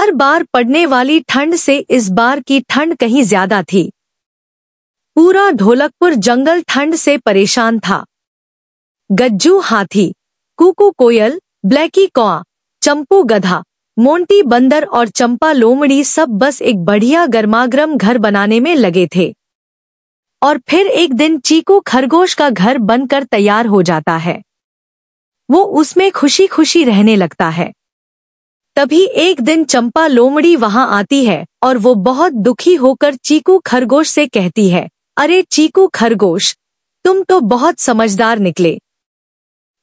हर बार पड़ने वाली ठंड से इस बार की ठंड कहीं ज्यादा थी पूरा ढोलकपुर जंगल ठंड से परेशान था गज्जू हाथी कुकू कोयल ब्लैकी कौआ चंपू गधा मोंटी बंदर और चंपा लोमड़ी सब बस एक बढ़िया गर्मागर्म घर बनाने में लगे थे और फिर एक दिन चीकू खरगोश का घर बनकर तैयार हो जाता है वो उसमें खुशी खुशी रहने लगता है तभी एक दिन चंपा लोमड़ी वहां आती है और वो बहुत दुखी होकर चीकू खरगोश से कहती है अरे चीकू खरगोश तुम तो बहुत समझदार निकले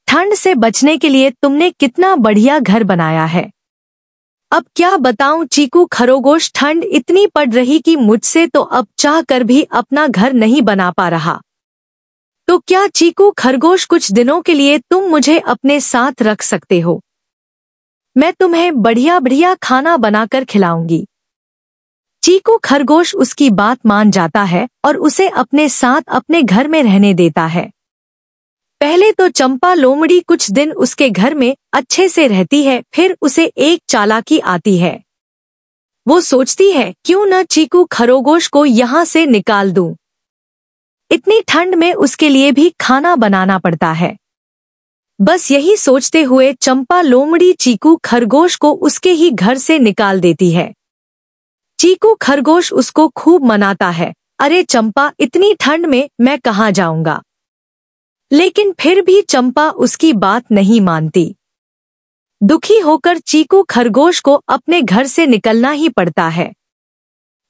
ठंड से बचने के लिए तुमने कितना बढ़िया घर बनाया है अब क्या बताऊं चीकू खरोगोश ठंड इतनी पड़ रही कि मुझसे तो अब चाह कर भी अपना घर नहीं बना पा रहा तो क्या चीकू खरगोश कुछ दिनों के लिए तुम मुझे अपने साथ रख सकते हो मैं तुम्हें बढ़िया बढ़िया खाना बनाकर खिलाऊंगी चीकू खरगोश उसकी बात मान जाता है और उसे अपने साथ अपने घर में रहने देता है पहले तो चंपा लोमड़ी कुछ दिन उसके घर में अच्छे से रहती है फिर उसे एक चालाकी आती है वो सोचती है क्यों न चीकू खरोगोश को यहां से निकाल दूं। इतनी ठंड में उसके लिए भी खाना बनाना पड़ता है बस यही सोचते हुए चंपा लोमड़ी चीकू खरगोश को उसके ही घर से निकाल देती है चीकू खरगोश उसको खूब मनाता है अरे चंपा इतनी ठंड में मैं कहाँ जाऊंगा लेकिन फिर भी चंपा उसकी बात नहीं मानती दुखी होकर चीकू खरगोश को अपने घर से निकलना ही पड़ता है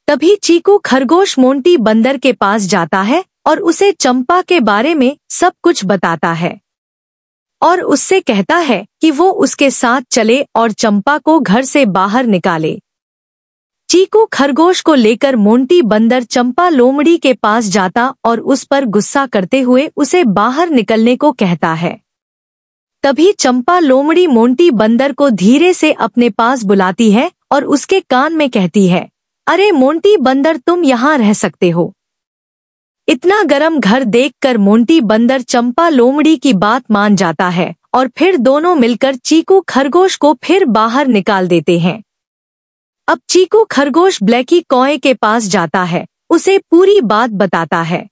तभी चीकू खरगोश मोंटी बंदर के पास जाता है और उसे चंपा के बारे में सब कुछ बताता है और उससे कहता है कि वो उसके साथ चले और चंपा को घर से बाहर निकाले चीकू खरगोश को लेकर मोंटी बंदर चंपा लोमड़ी के पास जाता और उस पर गुस्सा करते हुए उसे बाहर निकलने को कहता है तभी चंपा लोमड़ी मोंटी बंदर को धीरे से अपने पास बुलाती है और उसके कान में कहती है अरे मोंटी बंदर तुम यहाँ रह सकते हो इतना गरम घर देखकर मोंटी बंदर चंपा लोमड़ी की बात मान जाता है और फिर दोनों मिलकर चीकू खरगोश को फिर बाहर निकाल देते हैं अब चीकू खरगोश ब्लैकी कौए के पास जाता है उसे पूरी बात बताता है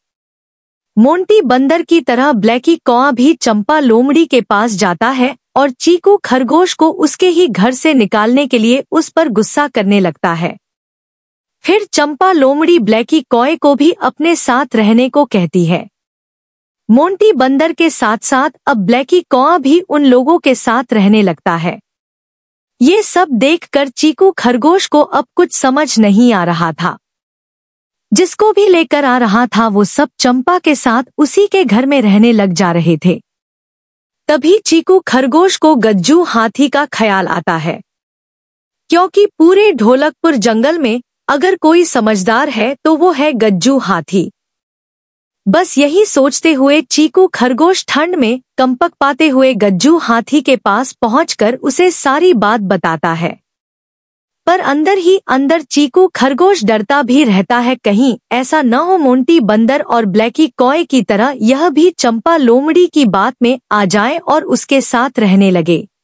मोंटी बंदर की तरह ब्लैकी कौआ भी चंपा लोमड़ी के पास जाता है और चीकू खरगोश को उसके ही घर से निकालने के लिए उस पर गुस्सा करने लगता है फिर चंपा लोमड़ी ब्लैकी कॉय को भी अपने साथ रहने को कहती है मोंटी बंदर के साथ साथ अब ब्लैकी कौआ भी उन लोगों के साथ रहने लगता है ये सब देखकर चीकू खरगोश को अब कुछ समझ नहीं आ रहा था जिसको भी लेकर आ रहा था वो सब चंपा के साथ उसी के घर में रहने लग जा रहे थे तभी चीकू खरगोश को गज्जू हाथी का ख्याल आता है क्योंकि पूरे ढोलकपुर जंगल में अगर कोई समझदार है तो वो है गज्जू हाथी बस यही सोचते हुए चीकू खरगोश ठंड में कंपक पाते हुए गज्जू हाथी के पास पहुंचकर उसे सारी बात बताता है पर अंदर ही अंदर चीकू खरगोश डरता भी रहता है कहीं ऐसा न हो मोंटी बंदर और ब्लैकी कॉय की तरह यह भी चंपा लोमड़ी की बात में आ जाए और उसके साथ रहने लगे